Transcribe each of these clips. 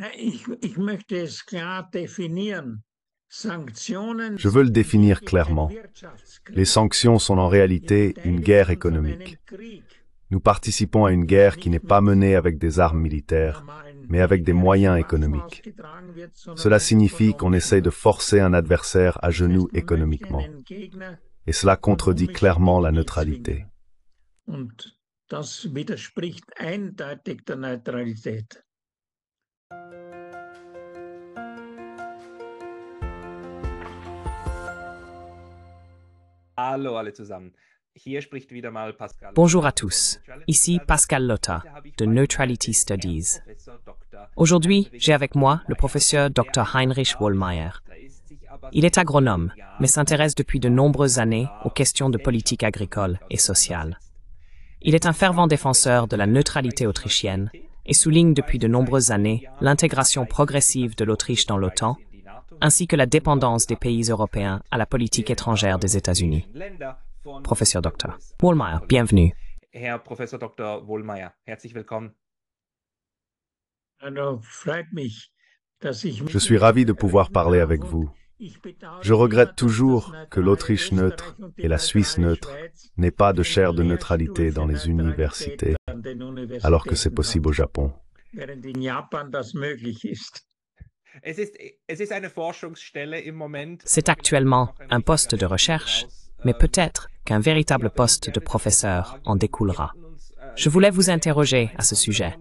Je veux le définir clairement. Les sanctions sont en réalité une guerre économique. Nous participons à une guerre er qui n'est pas menée avec des armes militaires, mais avec des moyens économiques. Cela signifie qu'on essaye de forcer un adversaire à genoux économiquement. Et cela contredit clairement la neutralité. Bonjour à tous. Ici Pascal Lotta de Neutrality Studies. Aujourd'hui, j'ai avec moi le professeur Dr. Heinrich Wohlmeier. Il est agronome, mais s'intéresse depuis de nombreuses années aux questions de politique agricole et sociale. Il est un fervent défenseur de la neutralité autrichienne et souligne depuis de nombreuses années l'intégration progressive de l'Autriche dans l'OTAN, ainsi que la dépendance des pays européens à la politique étrangère des États-Unis. Professeur Dr. Wohlmeier, bienvenue. Je suis ravi de pouvoir parler avec vous. Je regrette toujours que l'Autriche neutre et la Suisse neutre n'aient pas de chaire de neutralité dans les universités, alors que c'est possible au Japon. C'est actuellement un poste de recherche, mais peut-être qu'un véritable poste de professeur en découlera. Je voulais vous interroger à ce sujet.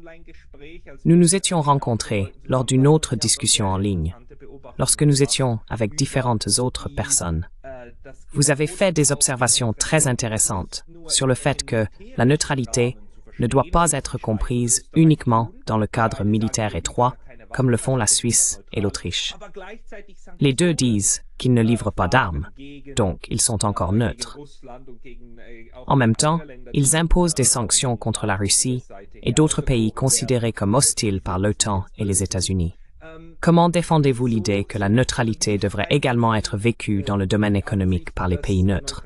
Nous nous étions rencontrés lors d'une autre discussion en ligne lorsque nous étions avec différentes autres personnes. Vous avez fait des observations très intéressantes sur le fait que la neutralité ne doit pas être comprise uniquement dans le cadre militaire étroit, comme le font la Suisse et l'Autriche. Les deux disent qu'ils ne livrent pas d'armes, donc ils sont encore neutres. En même temps, ils imposent des sanctions contre la Russie et d'autres pays considérés comme hostiles par l'OTAN et les États-Unis. Comment défendez-vous l'idée que la neutralité devrait également être vécue dans le domaine économique par les pays neutres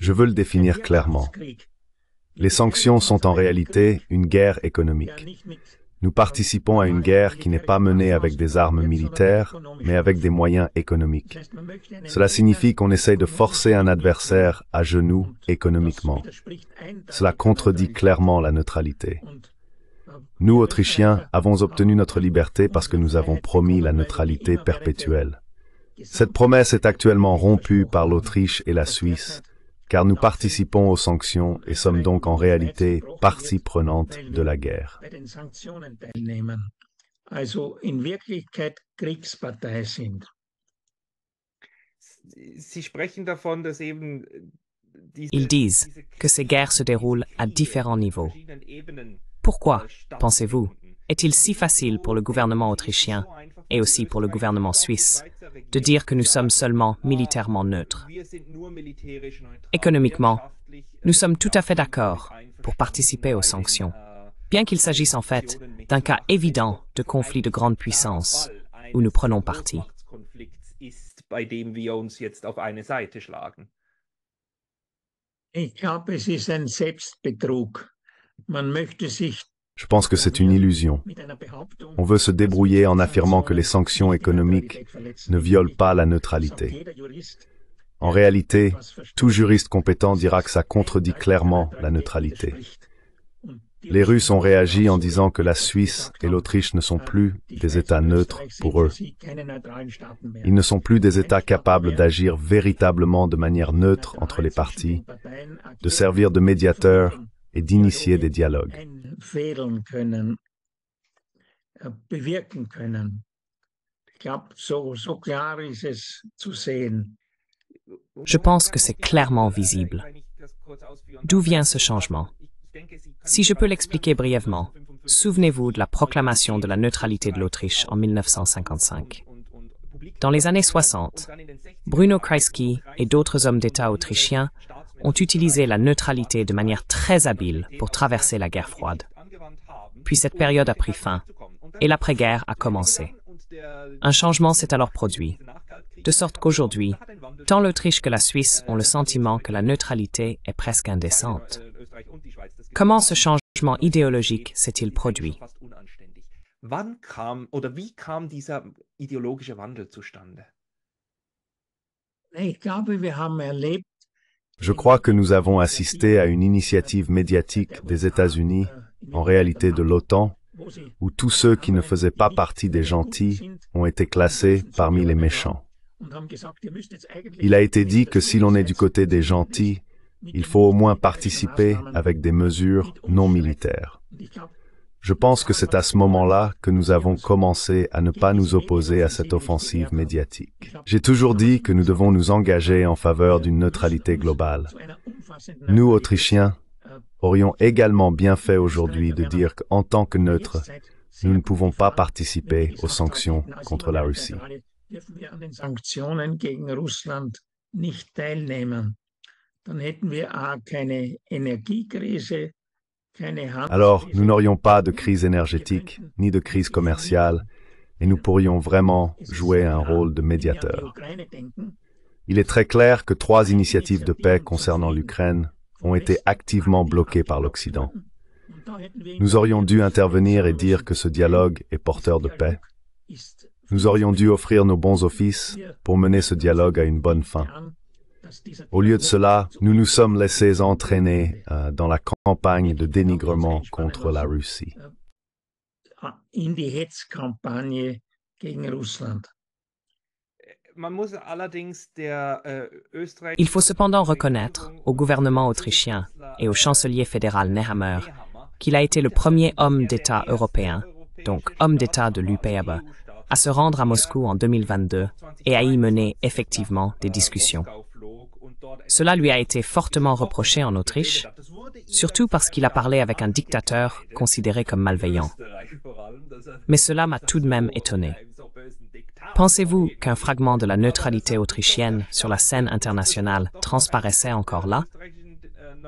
Je veux le définir clairement. Les sanctions sont en réalité une guerre économique. Nous participons à une guerre qui n'est pas menée avec des armes militaires, mais avec des moyens économiques. Cela signifie qu'on essaye de forcer un adversaire à genoux économiquement. Cela contredit clairement la neutralité. Nous, Autrichiens, avons obtenu notre liberté parce que nous avons promis la neutralité perpétuelle. Cette promesse est actuellement rompue par l'Autriche et la Suisse, car nous participons aux sanctions et sommes donc en réalité partie prenante de la guerre. Äh, Ils disent que ces guerres se déroulent à différents niveaux. Pourquoi, äh, pensez-vous, est-il si facile pour le gouvernement autrichien et aussi pour le gouvernement suisse, de dire que nous sommes seulement militairement neutres. Économiquement, nous sommes tout à fait d'accord pour participer aux sanctions, bien qu'il s'agisse en fait d'un cas évident de conflit de grande puissance où nous prenons parti. Ich glaube, es ist ein Selbstbetrug. Man je pense que c'est une illusion. On veut se débrouiller en affirmant que les sanctions économiques ne violent pas la neutralité. En réalité, tout juriste compétent dira que ça contredit clairement la neutralité. Les Russes ont réagi en disant que la Suisse et l'Autriche ne sont plus des États neutres pour eux. Ils ne sont plus des États capables d'agir véritablement de manière neutre entre les partis, de servir de médiateurs et d'initier des dialogues. Øh, je pense que c'est clairement visible. D'où vient ce changement Si je peux l'expliquer brièvement, souvenez-vous de la proclamation de la neutralité de l'Autriche en 1955. Dans les années 60, Bruno Kreisky et d'autres hommes d'État autrichiens ont utilisé la neutralité de manière très habile pour traverser la guerre froide. Puis cette période a pris fin et l'après-guerre a commencé. Un changement s'est alors produit, de sorte qu'aujourd'hui, tant l'Autriche que la Suisse ont le sentiment que la neutralité est presque indécente. Comment ce changement idéologique s'est-il produit je crois que nous avons assisté à une initiative médiatique des États-Unis, en réalité de l'OTAN, où tous ceux qui ne faisaient pas partie des gentils ont été classés parmi les méchants. Il a été dit que si l'on est du côté des gentils, il faut au moins participer avec des mesures non militaires. Je pense que c'est à ce moment-là que nous avons commencé à ne pas nous opposer à cette offensive médiatique. J'ai toujours dit que nous devons nous engager en faveur d'une neutralité globale. Nous, Autrichiens, aurions également bien fait aujourd'hui de dire qu'en tant que neutres, nous ne pouvons pas participer aux sanctions contre la Russie. Alors, nous n'aurions pas de crise énergétique ni de crise commerciale et nous pourrions vraiment jouer un rôle de médiateur. Il est très clair que trois initiatives de paix concernant l'Ukraine ont été activement bloquées par l'Occident. Nous aurions dû intervenir et dire que ce dialogue est porteur de paix. Nous aurions dû offrir nos bons offices pour mener ce dialogue à une bonne fin. Au lieu de cela, nous nous sommes laissés entraîner euh, dans la campagne de dénigrement contre la Russie. Euh, äh, Il faut cependant reconnaître au gouvernement autrichien et au chancelier fédéral Nehammer qu'il a été le premier homme d'État européen, donc homme d'État de l'UPAB, à se rendre à Moscou en 2022 et à y mener effectivement des discussions. Cela lui a été fortement reproché en Autriche, surtout parce qu'il a parlé avec un dictateur considéré comme malveillant. Mais cela m'a tout de même étonné. Pensez-vous qu'un fragment de la neutralité autrichienne sur la scène internationale transparaissait encore là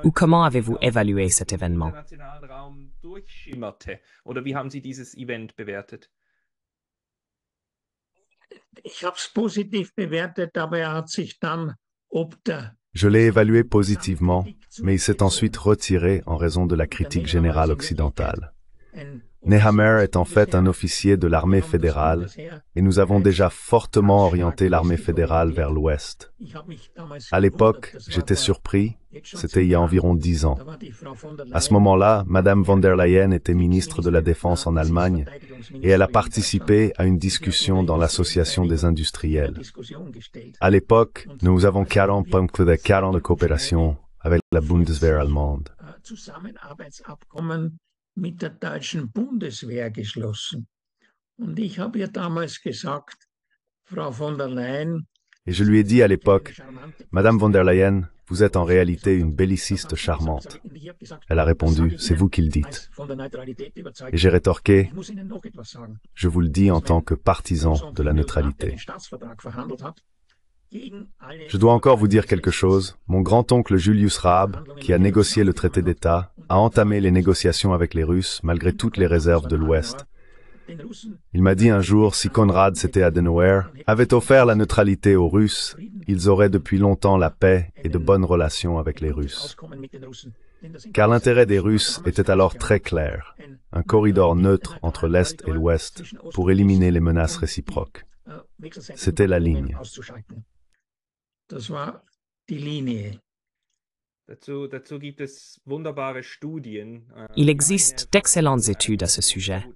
Ou comment avez-vous évalué cet événement je l'ai évalué positivement, mais il s'est ensuite retiré en raison de la critique générale occidentale. Nehammer est en fait un officier de l'armée fédérale et nous avons déjà fortement orienté l'armée fédérale vers l'ouest. À l'époque, j'étais surpris, c'était il y a environ dix ans. À ce moment-là, Madame von der Leyen était ministre de la Défense en Allemagne et elle a participé à une discussion dans l'Association des industriels. À l'époque, nous avons 40 points de coopération avec la Bundeswehr allemande et je lui ai dit à l'époque, Madame von der Leyen, vous êtes en réalité une belliciste charmante. Elle a répondu, c'est vous qui le dites. Et j'ai rétorqué, je vous le dis en tant que partisan de la neutralité. Je dois encore vous dire quelque chose. Mon grand-oncle Julius Raab, qui a négocié le traité d'État, a entamé les négociations avec les Russes malgré toutes les réserves de l'Ouest. Il m'a dit un jour si Conrad, c'était Adenauer, avait offert la neutralité aux Russes, ils auraient depuis longtemps la paix et de bonnes relations avec les Russes. Car l'intérêt des Russes était alors très clair, un corridor neutre entre l'Est et l'Ouest pour éliminer les menaces réciproques. C'était la ligne. Il existe d'excellentes études à ce sujet.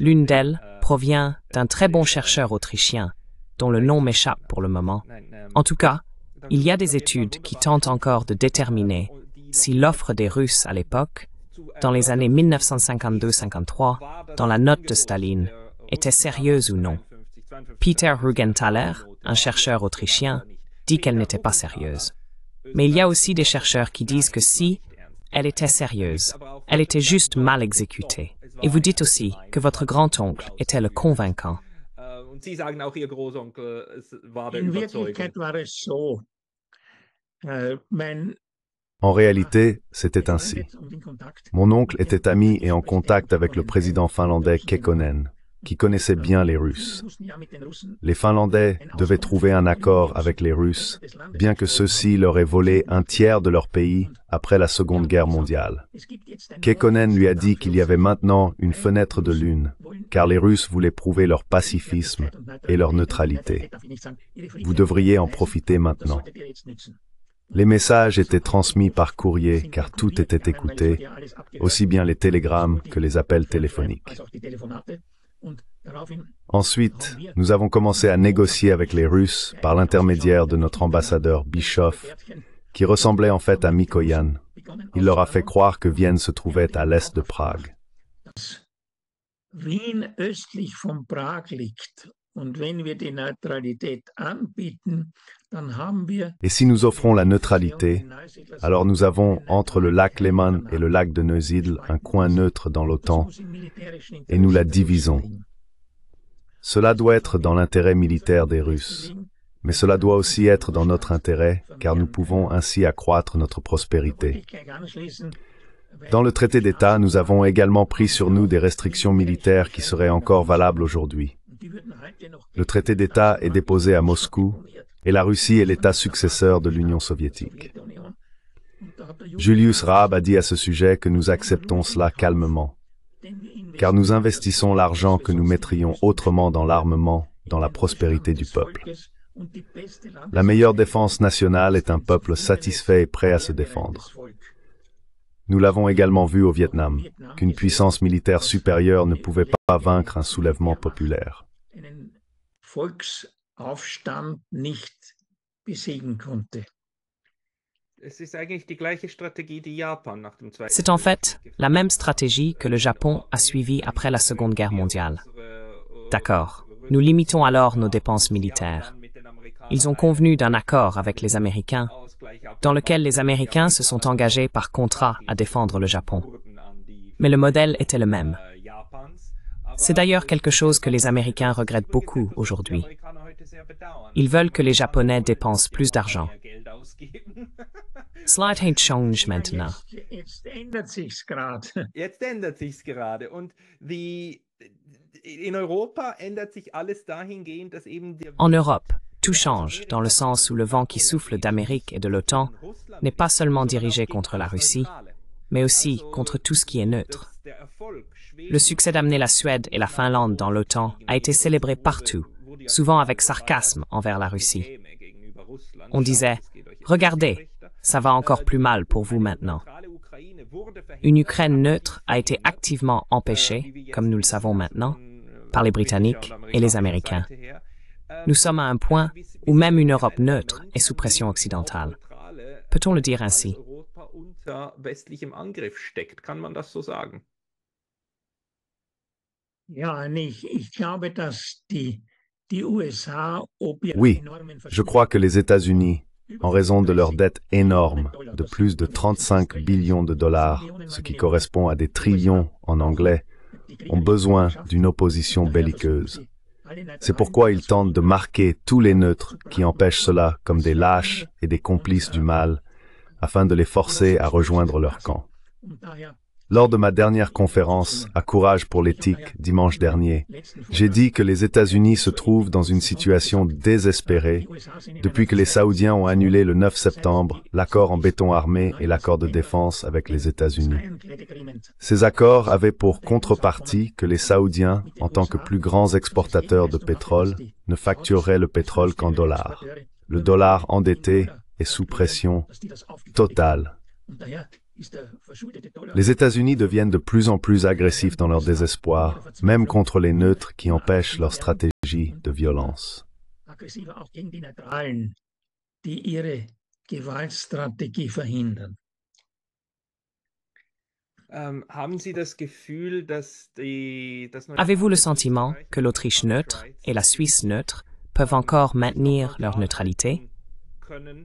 L'une d'elles äh, provient d'un très bon chercheur autrichien, dont le nom m'échappe pour le moment. En tout cas, il y a des études qui tentent encore de déterminer si l'offre des Russes à l'époque, dans les années 1952-53, dans la note de Staline, äh, était sérieuse ou non. Peter Rugenthaler, un chercheur autrichien, dit qu'elle n'était pas sérieuse. Mais il y a aussi des chercheurs qui disent que si elle était sérieuse, elle était juste mal exécutée. Et vous dites aussi que votre grand-oncle était le convaincant. En réalité, c'était ainsi. Mon oncle était ami et en contact avec le président finlandais Kekkonen qui connaissaient bien les Russes. Les Finlandais devaient trouver un accord avec les Russes, bien que ceux-ci leur aient volé un tiers de leur pays après la Seconde Guerre mondiale. Kekkonen lui a dit qu'il y avait maintenant une fenêtre de lune, car les Russes voulaient prouver leur pacifisme et leur neutralité. Vous devriez en profiter maintenant. Les messages étaient transmis par courrier car tout était écouté, aussi bien les télégrammes que les appels téléphoniques. Ensuite, nous avons commencé à négocier avec les Russes par l'intermédiaire de notre ambassadeur Bischoff, qui ressemblait en fait à Mikoyan. Il leur a fait croire que Vienne se trouvait à l'est de Prague. Et si nous offrons la neutralité, alors nous avons entre le lac Léman et le lac de Neusiedl un coin neutre dans l'OTAN et nous la divisons. Cela doit être dans l'intérêt militaire des Russes, mais cela doit aussi être dans notre intérêt car nous pouvons ainsi accroître notre prospérité. Dans le traité d'État, nous avons également pris sur nous des restrictions militaires qui seraient encore valables aujourd'hui. Le traité d'État est déposé à Moscou et la Russie est l'État successeur de l'Union soviétique. Julius Raab a dit à ce sujet que nous acceptons cela calmement, car nous investissons l'argent que nous mettrions autrement dans l'armement, dans la prospérité du peuple. La meilleure défense nationale est un peuple satisfait et prêt à se défendre. Nous l'avons également vu au Vietnam, qu'une puissance militaire supérieure ne pouvait pas vaincre un soulèvement populaire. C'est en fait la même stratégie que le Japon a suivie après la Seconde Guerre mondiale. Äh, D'accord. Nous limitons alors nos dépenses militaires. Ils ont convenu d'un accord avec les Américains, dans lequel les Américains se sont engagés par contrat à défendre le Japon. Mais le modèle était le même. Äh, C'est d'ailleurs quelque chose que les Américains regrettent beaucoup aujourd'hui. Ils veulent que les Japonais dépensent plus d'argent. change maintenant. En Europe, tout change dans le sens où le vent qui souffle d'Amérique et de l'OTAN n'est pas seulement dirigé contre la Russie, mais aussi contre tout ce qui est neutre. Le succès d'amener la Suède et la Finlande dans l'OTAN a été célébré partout, souvent avec sarcasme envers la Russie. On disait, regardez, ça va encore plus mal pour vous maintenant. Une Ukraine neutre a été activement empêchée, comme nous le savons maintenant, par les Britanniques et les Américains. Nous sommes à un point où même une Europe neutre est sous pression occidentale. Peut-on le dire ainsi oui, je crois que les États-Unis, en raison de leur dette énorme de plus de 35 billions de dollars, ce qui correspond à des trillions en anglais, ont besoin d'une opposition belliqueuse. C'est pourquoi ils tentent de marquer tous les neutres qui empêchent cela comme des lâches et des complices du mal, afin de les forcer à rejoindre leur camp. Lors de ma dernière conférence à Courage pour l'éthique dimanche dernier, j'ai dit que les États-Unis se trouvent dans une situation désespérée depuis que les Saoudiens ont annulé le 9 septembre l'accord en béton armé et l'accord de défense avec les États-Unis. Ces accords avaient pour contrepartie que les Saoudiens, en tant que plus grands exportateurs de pétrole, ne factureraient le pétrole qu'en dollars. Le dollar endetté est sous pression totale les États-Unis deviennent de plus en plus agressifs dans leur désespoir, même contre les neutres qui empêchent leur stratégie de violence. Ähm, Avez-vous le sentiment que l'Autriche neutre et la Suisse neutre peuvent encore maintenir leur neutralité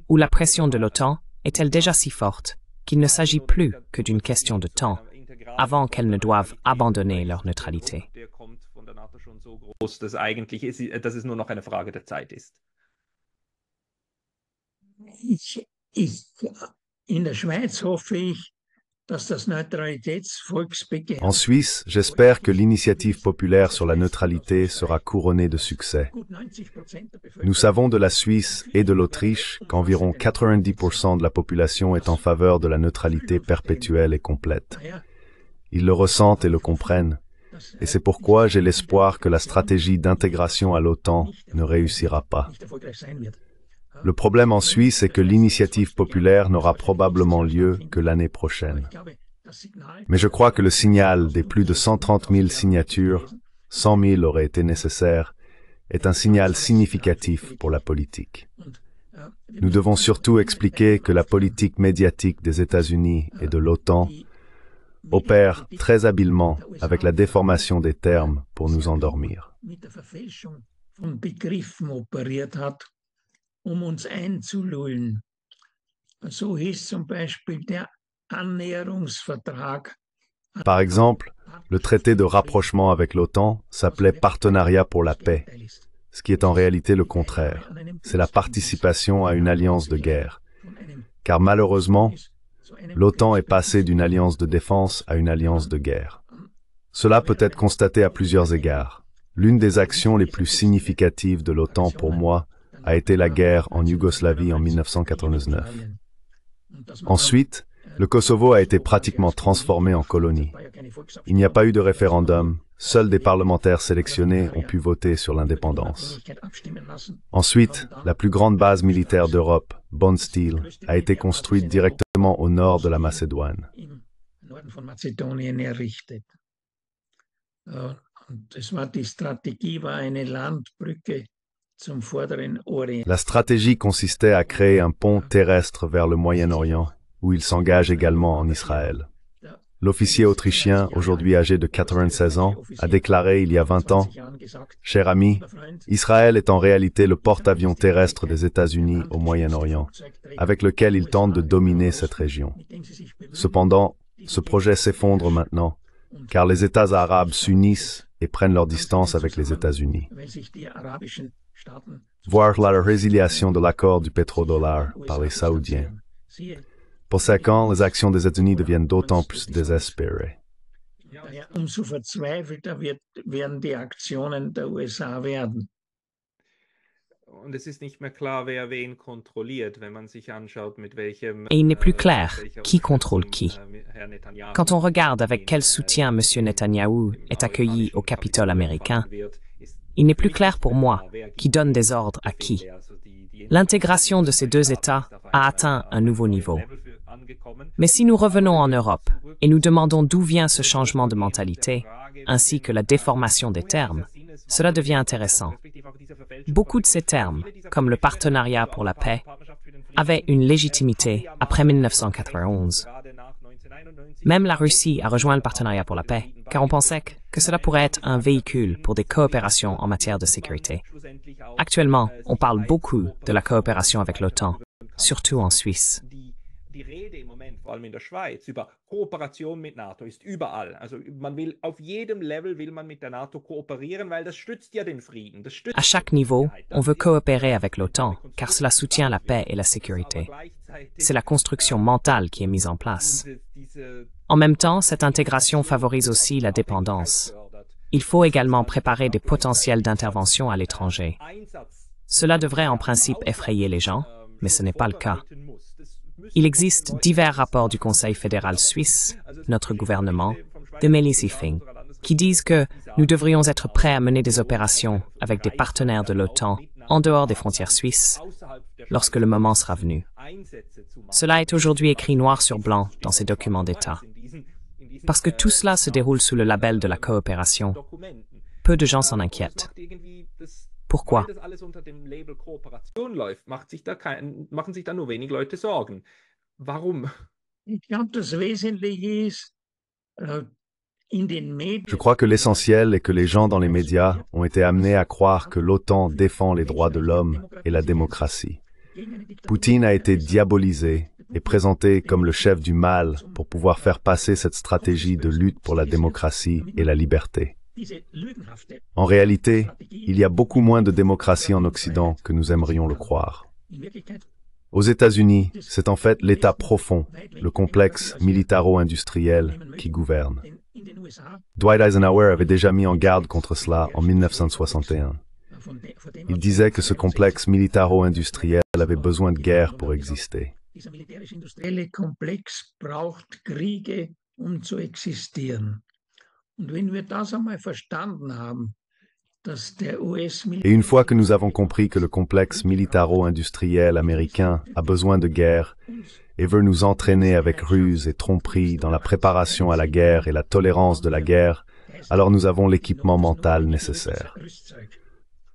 Ou la pression de l'OTAN est-elle déjà si forte qu'il ne s'agit plus que d'une question de temps avant qu'elles ne doivent abandonner leur neutralité. En Suisse, j'espère que l'initiative populaire sur la neutralité sera couronnée de succès. Nous savons de la Suisse et de l'Autriche qu'environ 90% de la population est en faveur de la neutralité perpétuelle et complète. Ils le ressentent et le comprennent, et c'est pourquoi j'ai l'espoir que la stratégie d'intégration à l'OTAN ne réussira pas. Le problème en Suisse est que l'initiative populaire n'aura probablement lieu que l'année prochaine. Mais je crois que le signal des plus de 130 000 signatures, 100 000 auraient été nécessaires, est un signal significatif pour la politique. Nous devons surtout expliquer que la politique médiatique des États-Unis et de l'OTAN opère très habilement avec la déformation des termes pour nous endormir. Par exemple, le traité de rapprochement avec l'OTAN s'appelait Partenariat pour la paix, ce qui est en réalité le contraire. C'est la participation à une alliance de guerre. Car malheureusement, l'OTAN est passée d'une alliance de défense à une alliance de guerre. Cela peut être constaté à plusieurs égards. L'une des actions les plus significatives de l'OTAN pour moi a été la guerre en Yougoslavie en 1999. Ensuite, le Kosovo a été pratiquement transformé en colonie. Il n'y a pas eu de référendum, seuls des parlementaires sélectionnés ont pu voter sur l'indépendance. Ensuite, la plus grande base militaire d'Europe, Steel, a été construite directement au nord de la Macédoine. Euh, la stratégie consistait à créer un pont terrestre vers le Moyen-Orient, où il s'engage également en Israël. L'officier autrichien, aujourd'hui âgé de 96 ans, a déclaré il y a 20 ans, Cher ami, Israël est en réalité le porte-avions terrestre des États-Unis au Moyen-Orient, avec lequel il tente de dominer cette région. Cependant, ce projet s'effondre maintenant, car les États arabes s'unissent et prennent leur distance avec les États-Unis. Voir la résiliation de l'accord du pétrodollar par les Saoudiens. Eh. Pour ces camps, les actions des États-Unis deviennent d'autant plus désespérées. Er Et il n'est plus äh, clair qui contrôle qui. Äh, Quand on regarde avec quel äh, soutien M. Netanyahu est accueilli au Capitole américain, il n'est plus clair pour moi qui donne des ordres à qui. L'intégration de ces deux États a atteint un nouveau niveau. Mais si nous revenons en Europe et nous demandons d'où vient ce changement de mentalité, ainsi que la déformation des termes, cela devient intéressant. Beaucoup de ces termes, comme le partenariat pour la paix, avaient une légitimité après 1991. Même la Russie a rejoint le partenariat pour la paix, car on pensait que que cela pourrait être un véhicule pour des coopérations en matière de sécurité. Actuellement, on parle beaucoup de la coopération avec l'OTAN, surtout en Suisse. à chaque niveau, on veut coopérer avec l'OTAN, car cela soutient la paix et la sécurité c'est la construction mentale qui est mise en place. En même temps, cette intégration favorise aussi la dépendance. Il faut également préparer des potentiels d'intervention à l'étranger. Cela devrait en principe effrayer les gens, mais ce n'est pas le cas. Il existe divers rapports du Conseil fédéral suisse, notre gouvernement, de Melissa qui disent que nous devrions être prêts à mener des opérations avec des partenaires de l'OTAN en dehors des frontières suisses lorsque le moment sera venu. Cela est aujourd'hui écrit noir sur blanc dans ces documents d'État. Parce que tout cela se déroule sous le label de la coopération. Peu de gens s'en inquiètent. Pourquoi je crois que l'essentiel est que les gens dans les médias ont été amenés à croire que l'OTAN défend les droits de l'homme et la démocratie. Poutine a été diabolisé et présenté comme le chef du mal pour pouvoir faire passer cette stratégie de lutte pour la démocratie et la liberté. En réalité, il y a beaucoup moins de démocratie en Occident que nous aimerions le croire. Aux États-Unis, c'est en fait l'État profond, le complexe militaro-industriel qui gouverne. Dwight Eisenhower avait déjà mis en garde contre cela en 1961. Il disait que ce complexe militaro-industriel avait besoin de guerre pour exister. Et une fois que nous avons compris que le complexe militaro-industriel américain a besoin de guerre et veut nous entraîner avec ruse et tromperie dans la préparation à la guerre et la tolérance de la guerre, alors nous avons l'équipement mental nécessaire.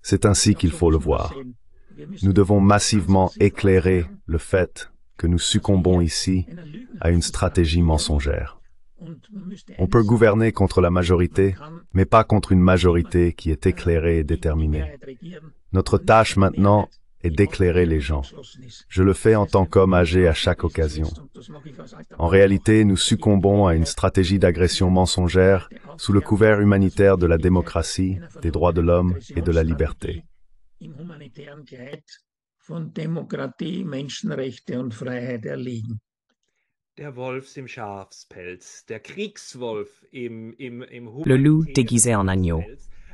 C'est ainsi qu'il faut le voir. Nous devons massivement éclairer le fait que nous succombons ici à une stratégie mensongère. On peut gouverner contre la majorité, mais pas contre une majorité qui est éclairée et déterminée. Notre tâche maintenant et d'éclairer les gens. Je le fais en tant qu'homme âgé à chaque occasion. En réalité, nous succombons à une stratégie d'agression mensongère sous le couvert humanitaire de la démocratie, des droits de l'homme et de la liberté. Le loup déguisé en agneau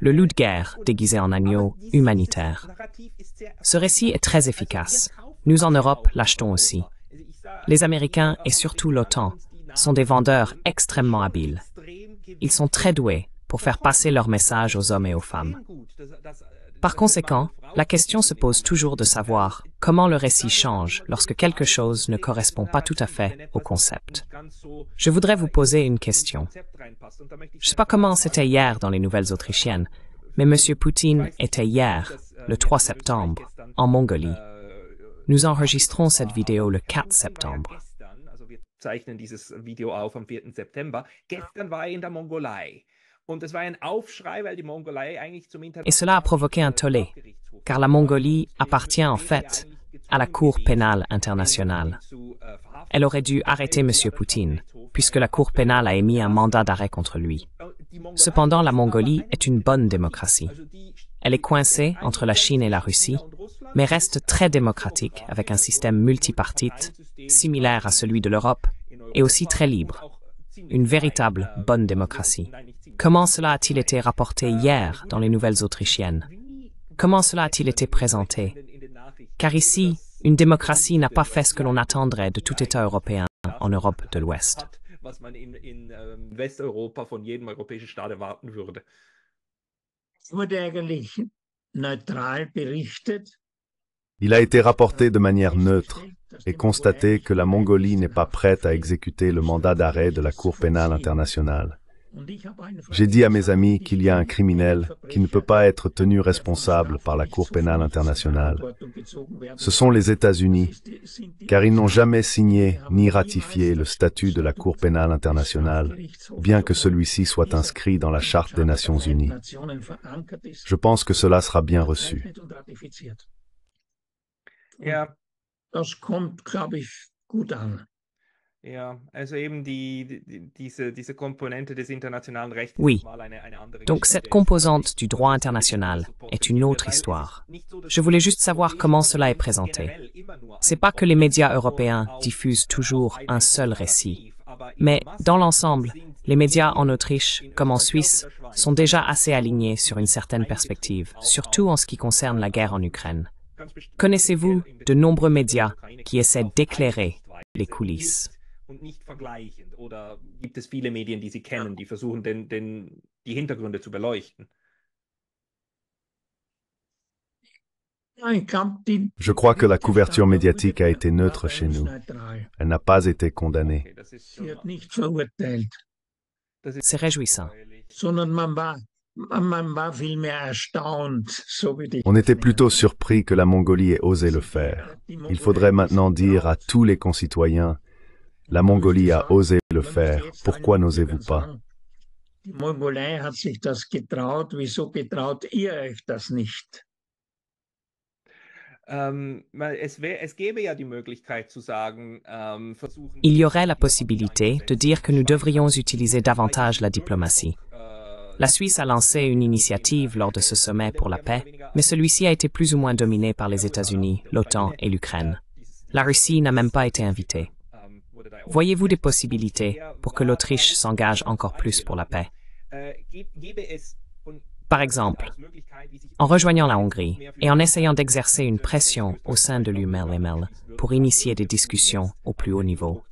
le loup de guerre déguisé en agneau humanitaire. Ce récit est très efficace. Nous en Europe l'achetons aussi. Les Américains et surtout l'OTAN sont des vendeurs extrêmement habiles. Ils sont très doués pour faire passer leur message aux hommes et aux femmes. Par conséquent, la question se pose toujours de savoir comment le récit change lorsque quelque chose ne correspond pas tout à fait au concept. Je voudrais vous poser une question. Je ne sais pas comment c'était hier dans les nouvelles autrichiennes, mais M. Poutine était hier, le 3 septembre, en Mongolie. Nous enregistrons cette vidéo le 4 septembre. Et cela a provoqué un tollé, äh, car la Mongolie appartient en fait à la Cour pénale internationale. Äh, Elle aurait dû arrêter M. Poutine, puisque la Cour pénale a émis un mandat d'arrêt contre lui. Euh, Cependant, la Mongolie est une bonne démocratie. Elle est coincée entre la Chine et la Russie, mais reste très démocratique avec un système multipartite similaire à celui de l'Europe et aussi très libre. Une véritable äh, bonne démocratie. Comment cela a-t-il été rapporté hier dans les nouvelles autrichiennes Comment cela a-t-il été présenté Car ici, une démocratie n'a pas fait ce que l'on attendrait de tout État européen en Europe de l'Ouest. Il a été rapporté de manière neutre et constaté que la Mongolie n'est pas prête à exécuter le mandat d'arrêt de la Cour pénale internationale. J'ai dit à mes amis qu'il y a un criminel qui ne peut pas être tenu responsable par la Cour pénale internationale. Ce sont les États-Unis, car ils n'ont jamais signé ni ratifié le statut de la Cour pénale internationale, bien que celui-ci soit inscrit dans la Charte des Nations Unies. Je pense que cela sera bien reçu oui. Donc cette composante du droit international est une autre histoire. Je voulais juste savoir comment cela est présenté. C'est pas que les médias européens diffusent toujours un seul récit, mais dans l'ensemble, les médias en Autriche comme en Suisse sont déjà assez alignés sur une certaine perspective, surtout en ce qui concerne la guerre en Ukraine. Connaissez-vous de nombreux médias qui essaient d'éclairer les coulisses und nicht vergleichend? Oder gibt es viele Medien, die Sie kennen, die versuchen, den, die Hintergründe zu beleuchten? Je crois que la couverture médiatique a été neutre chez nous. Elle n'a pas été condamnée. C'est réjouissant. On était plutôt surpris que la Mongolie ait osé le faire. Il faudrait maintenant dire à tous les concitoyens la Mongolie a osé le faire. Pourquoi n'osez-vous pas Il y aurait la possibilité de dire que nous devrions utiliser davantage la diplomatie. La Suisse a lancé une initiative lors de ce sommet pour la paix, mais celui-ci a été plus ou moins dominé par les États-Unis, l'OTAN et l'Ukraine. La Russie n'a même pas été invitée. Voyez-vous des possibilités pour que l'Autriche s'engage encore plus pour la paix Par exemple, en rejoignant la Hongrie et en essayant d'exercer une pression au sein de l'UMLML pour initier des discussions au plus haut niveau.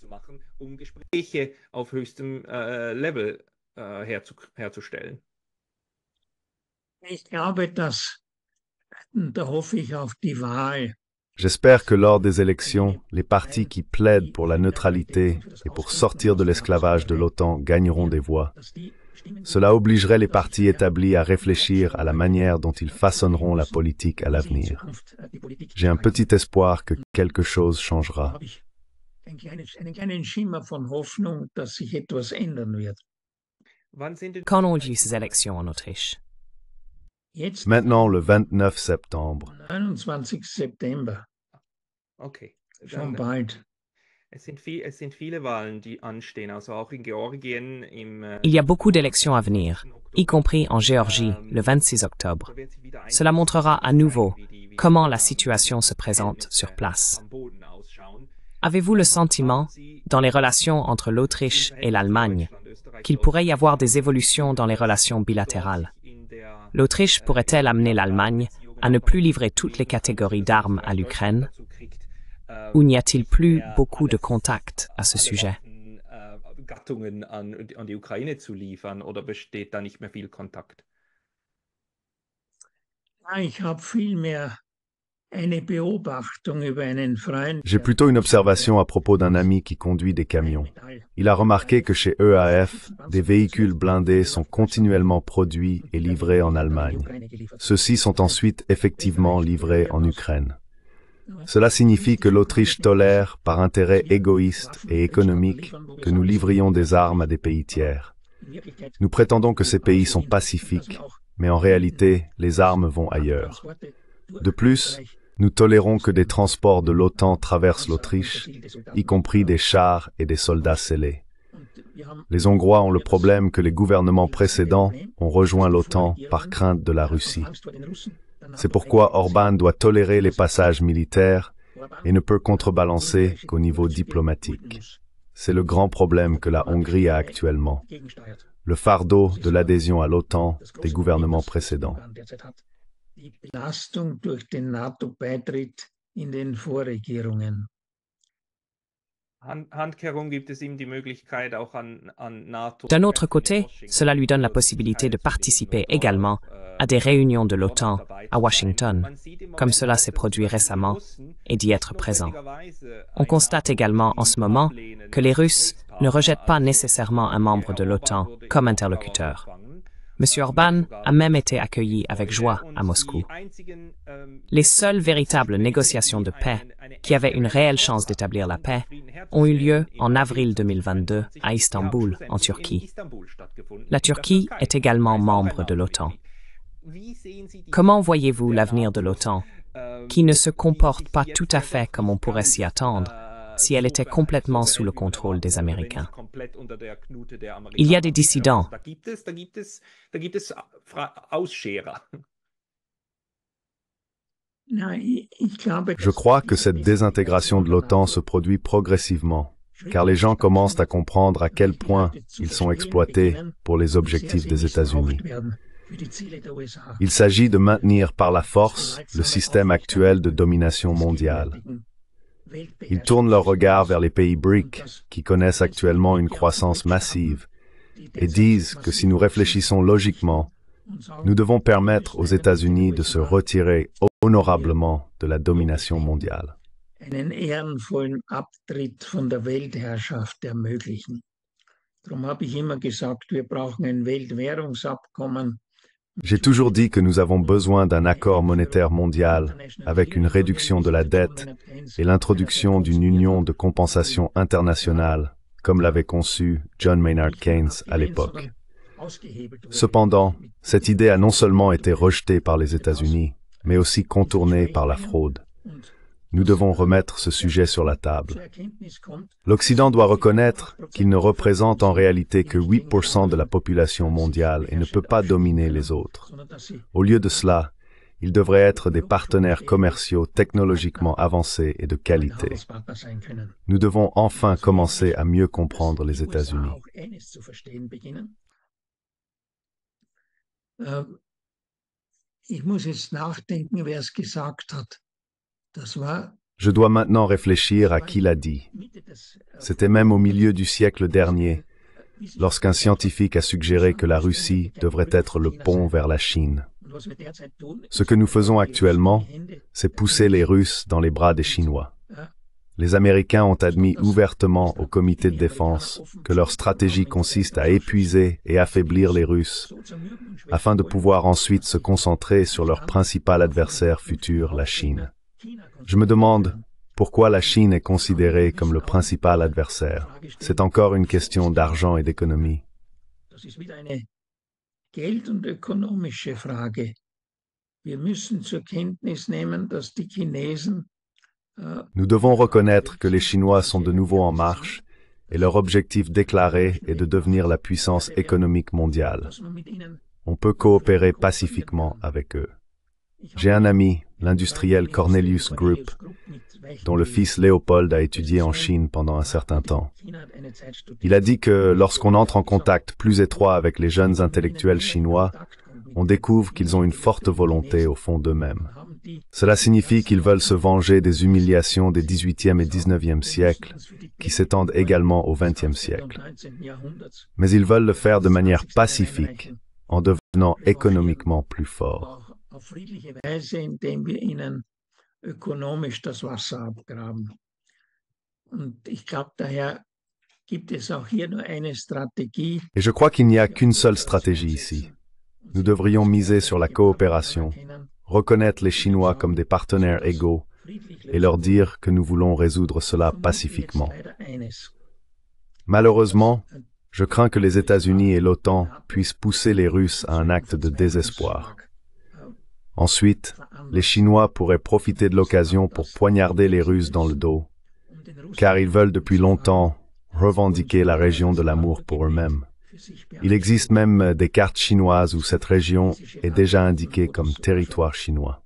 J'espère que lors des élections, les partis qui plaident pour la neutralité et pour sortir de l'esclavage de l'OTAN gagneront des voix. Cela obligerait les partis établis à réfléchir à la manière dont ils façonneront la politique à l'avenir. J'ai un petit espoir que quelque chose changera. Quand ont ces élections en Autriche Maintenant, le 29 septembre. Il y a beaucoup d'élections à venir, y compris en Géorgie, ähm, le 26 octobre. Cela montrera à nouveau comment la situation se présente sur äh, place. Avez-vous le sentiment, dans les relations entre l'Autriche et l'Allemagne, qu'il pourrait y avoir des évolutions dans les relations bilatérales l'Autriche pourrait-elle amener l'Allemagne à ne plus livrer toutes les catégories d'armes à l'Ukraine Ou n'y a-t-il plus beaucoup de contacts à ce sujet Ich habe viel mehr eh ben, J'ai plutôt une observation à propos d'un ami qui conduit des camions. Il a remarqué que chez EAF, des véhicules blindés sont continuellement produits et livrés en Allemagne. Ceux-ci sont ensuite effectivement livrés en Ukraine. Cela signifie que l'Autriche tolère, par intérêt égoïste et économique, que nous livrions des armes à des pays tiers. Nous prétendons que ces pays sont pacifiques, mais en réalité, les armes vont ailleurs. De plus, nous tolérons que des transports de l'OTAN traversent l'Autriche, y compris des chars et des soldats scellés. Les Hongrois ont le problème que les gouvernements précédents ont rejoint l'OTAN par crainte de la Russie. C'est pourquoi Orban doit tolérer les passages militaires et ne peut contrebalancer qu'au niveau diplomatique. C'est le grand problème que la Hongrie a actuellement, le fardeau de l'adhésion à l'OTAN des gouvernements précédents. D'un autre côté, cela lui donne la possibilité de participer également euh, à des réunions de l'OTAN à Washington, comme cela s'est produit récemment, et d'y être présent. On constate également en ce moment que les Russes ne rejettent pas nécessairement un membre de l'OTAN comme interlocuteur. M. Orban a même été accueilli avec joie à Moscou. Les seules véritables négociations de paix qui avaient une réelle chance d'établir la paix ont eu lieu en avril 2022 à Istanbul, en Turquie. La Turquie est également membre de l'OTAN. Comment voyez-vous l'avenir de l'OTAN, qui ne se comporte pas tout à fait comme on pourrait s'y attendre si elle était complètement sous le contrôle des Américains. Il y a des dissidents. Je crois que cette désintégration de l'OTAN se produit progressivement, car les gens commencent à comprendre à quel point ils sont exploités pour les objectifs des États-Unis. Il s'agit de maintenir par la force le système actuel de domination mondiale. Ils tournent leur regard vers les pays BRIC, qui connaissent actuellement une croissance massive, et disent que si nous réfléchissons logiquement, nous devons permettre aux États-Unis de se retirer honorablement de la domination mondiale. Darum habe ich immer gesagt, wir brauchen ein Weltwährungsabkommen, j'ai toujours dit que nous avons besoin d'un accord monétaire mondial avec une réduction de la dette et l'introduction d'une union de compensation internationale, comme l'avait conçu John Maynard Keynes à l'époque. Cependant, cette idée a non seulement été rejetée par les États-Unis, mais aussi contournée par la fraude. Nous devons remettre ce sujet sur la table. L'Occident doit reconnaître qu'il ne représente en réalité que 8% de la population mondiale et ne peut pas dominer les autres. Au lieu de cela, ils devraient être des partenaires commerciaux technologiquement avancés et de qualité. Nous devons enfin commencer à mieux comprendre les États-Unis. Äh, je dois maintenant réfléchir à qui l'a dit. C'était même au milieu du siècle dernier, lorsqu'un scientifique a suggéré que la Russie devrait être le pont vers la Chine. Ce que nous faisons actuellement, c'est pousser les Russes dans les bras des Chinois. Les Américains ont admis ouvertement au comité de défense que leur stratégie consiste à épuiser et affaiblir les Russes afin de pouvoir ensuite se concentrer sur leur principal adversaire futur, la Chine. Je me demande pourquoi la Chine est considérée comme le principal adversaire. C'est encore une question d'argent et d'économie. Äh, nous devons reconnaître que les Chinois sont de nouveau en marche et leur objectif déclaré est de devenir la puissance économique mondiale. On peut coopérer pacifiquement avec eux. J'ai un ami, l'industriel Cornelius Group, dont le fils Léopold a étudié en Chine pendant un certain temps. Il a dit que lorsqu'on entre en contact plus étroit avec les jeunes intellectuels chinois, on découvre qu'ils ont une forte volonté au fond d'eux-mêmes. Cela signifie qu'ils veulent se venger des humiliations des 18e et 19e siècles, qui s'étendent également au 20e siècle. Mais ils veulent le faire de manière pacifique, en devenant économiquement plus forts. Et je crois qu'il n'y a qu'une seule stratégie ici. Nous devrions miser sur la coopération, reconnaître les Chinois comme des partenaires égaux et leur dire que nous voulons résoudre cela pacifiquement. Malheureusement, je crains que les États-Unis et l'OTAN puissent pousser les Russes à un acte de désespoir. Ensuite, les Chinois pourraient profiter de l'occasion pour poignarder les Russes dans le dos, car ils veulent depuis longtemps revendiquer la région de l'amour pour eux-mêmes. Il existe même des cartes chinoises où cette région est déjà indiquée comme territoire chinois.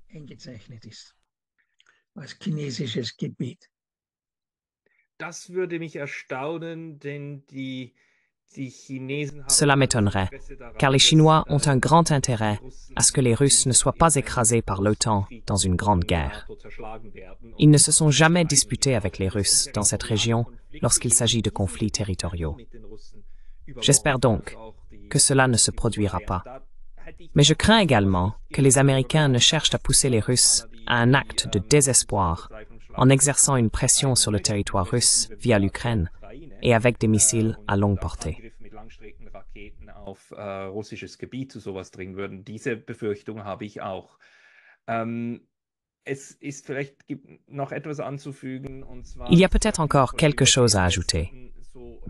Das würde mich erstaunen, cela m'étonnerait, car les Chinois euh, ont un grand intérêt à ce que les Russes ne soient pas écrasés par l'OTAN dans une grande guerre. Ils ne se sont jamais disputés avec les Russes dans cette région lorsqu'il s'agit de conflits territoriaux. J'espère donc que cela ne se produira pas. Mais je crains également que les Américains ne cherchent à pousser les Russes à un acte de euh, désespoir en exerçant une pression sur le territoire russe via l'Ukraine et avec des missiles ähm, à longue portée. Äh, Il y a peut-être encore quelque chose à ajouter.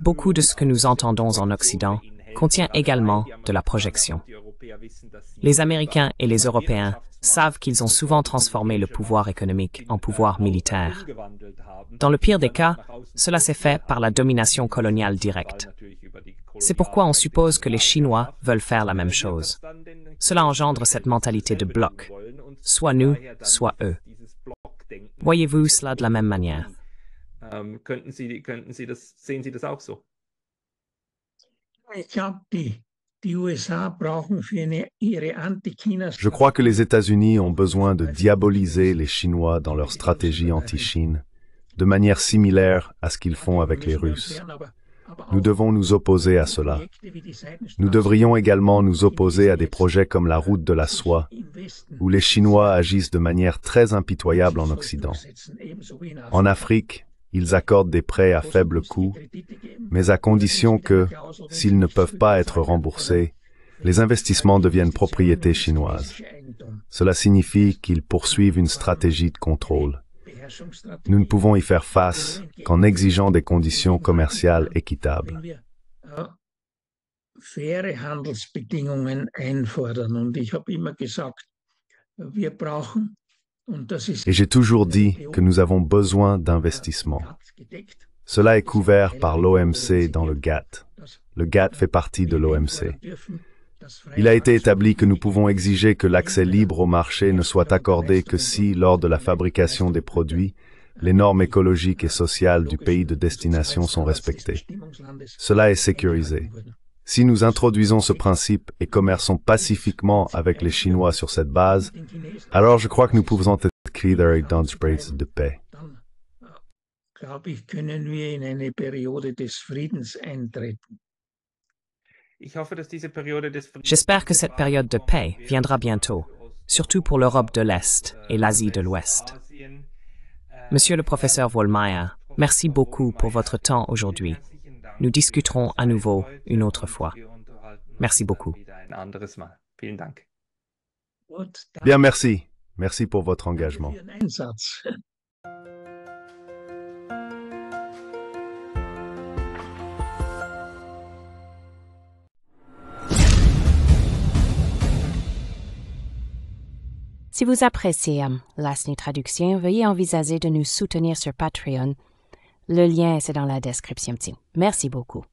Beaucoup de ce que nous entendons en Occident contient également de la projection. Les Américains et les Européens savent qu'ils ont souvent transformé le pouvoir économique en pouvoir militaire. Dans le pire des cas, cela s'est fait par la domination coloniale directe. C'est pourquoi on suppose que les Chinois veulent faire la même chose. Cela engendre cette mentalité de bloc, soit nous, soit eux. Voyez-vous cela de la même manière je crois que les États-Unis ont besoin de diaboliser les Chinois dans leur stratégie anti-Chine, de manière similaire à ce qu'ils font avec les Russes. Nous devons nous opposer à cela. Nous devrions également nous opposer à des projets comme la route de la soie, où les Chinois agissent de manière très impitoyable en Occident. En Afrique, ils accordent des prêts à faible coût, mais à condition que, s'ils ne peuvent pas être remboursés, les investissements deviennent propriété chinoise. Cela signifie qu'ils poursuivent une stratégie de contrôle. Nous ne pouvons y faire face qu'en exigeant des conditions commerciales équitables. Et j'ai toujours dit que nous avons besoin d'investissements. Cela est couvert par l'OMC dans le GATT. Le GATT fait partie de l'OMC. Il a été établi que nous pouvons exiger que l'accès libre au marché ne soit accordé que si, lors de la fabrication des produits, les normes écologiques et sociales du pays de destination sont respectées. Cela est sécurisé. Si nous introduisons ce principe et commerçons pacifiquement avec les Chinois sur cette base, alors je crois que nous pouvons être dans et de paix. J'espère que cette période de paix viendra bientôt, surtout pour l'Europe de l'Est et l'Asie de l'Ouest. Monsieur le professeur Wollmeyer, merci beaucoup pour votre temps aujourd'hui nous discuterons à nouveau une autre fois. Merci beaucoup. Bien, merci. Merci pour votre engagement. Si vous appréciez um, Traduction, veuillez envisager de nous soutenir sur Patreon le lien, c'est dans la description. Merci beaucoup.